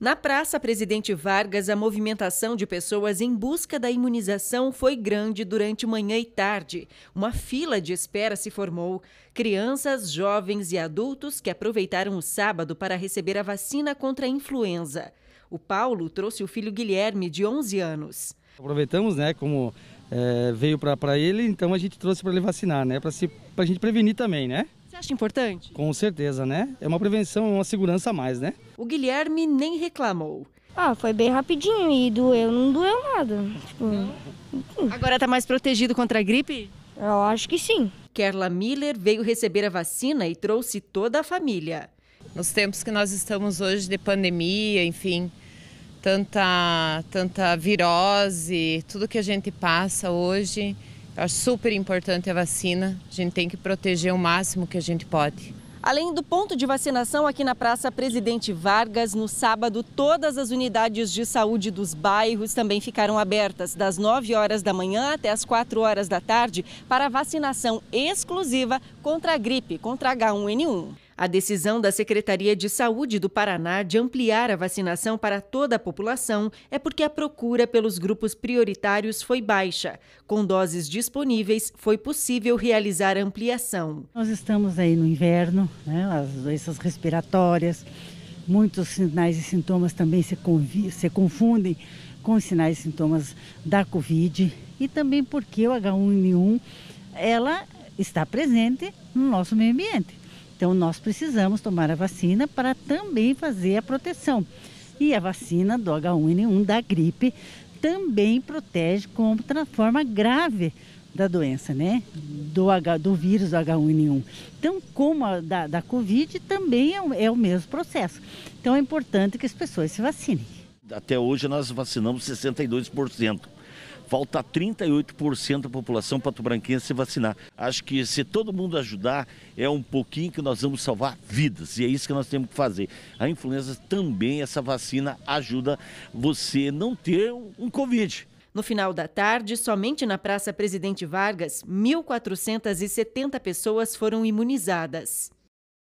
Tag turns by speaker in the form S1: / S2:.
S1: Na Praça Presidente Vargas, a movimentação de pessoas em busca da imunização foi grande durante manhã e tarde. Uma fila de espera se formou. Crianças, jovens e adultos que aproveitaram o sábado para receber a vacina contra a influenza. O Paulo trouxe o filho Guilherme, de 11 anos.
S2: Aproveitamos, né, como é, veio para ele, então a gente trouxe para ele vacinar, né, para a gente prevenir também, né?
S1: acha importante?
S2: Com certeza, né? É uma prevenção, é uma segurança a mais, né? O
S1: Guilherme nem reclamou. Ah, foi bem rapidinho e doeu, não doeu nada. Tipo, Agora tá mais protegido contra a gripe? Eu acho que sim. Kerla Miller veio receber a vacina e trouxe toda a família. Nos tempos que nós estamos hoje de pandemia, enfim, tanta, tanta virose, tudo que a gente passa hoje, eu acho super importante a vacina. A gente tem que proteger o máximo que a gente pode. Além do ponto de vacinação aqui na Praça Presidente Vargas, no sábado, todas as unidades de saúde dos bairros também ficaram abertas, das 9 horas da manhã até as 4 horas da tarde, para vacinação exclusiva contra a gripe, contra H1N1. A decisão da Secretaria de Saúde do Paraná de ampliar a vacinação para toda a população é porque a procura pelos grupos prioritários foi baixa. Com doses disponíveis, foi possível realizar ampliação.
S3: Nós estamos aí no inverno, né, as doenças respiratórias, muitos sinais e sintomas também se, se confundem com os sinais e sintomas da Covid e também porque o H1N1 ela está presente no nosso meio ambiente. Então, nós precisamos tomar a vacina para também fazer a proteção. E a vacina do H1N1 da gripe também protege contra a forma grave da doença, né? Do, H, do vírus H1N1. Então, como a da, da Covid, também é o, é o mesmo processo. Então, é importante que as pessoas se vacinem.
S4: Até hoje, nós vacinamos 62%. Falta 38% da população patobranquense se vacinar. Acho que se todo mundo ajudar, é um pouquinho que nós vamos salvar vidas. E é isso que nós temos que fazer. A influenza também, essa vacina ajuda você não ter um Covid. No final da tarde,
S1: somente na Praça Presidente Vargas, 1.470 pessoas foram imunizadas.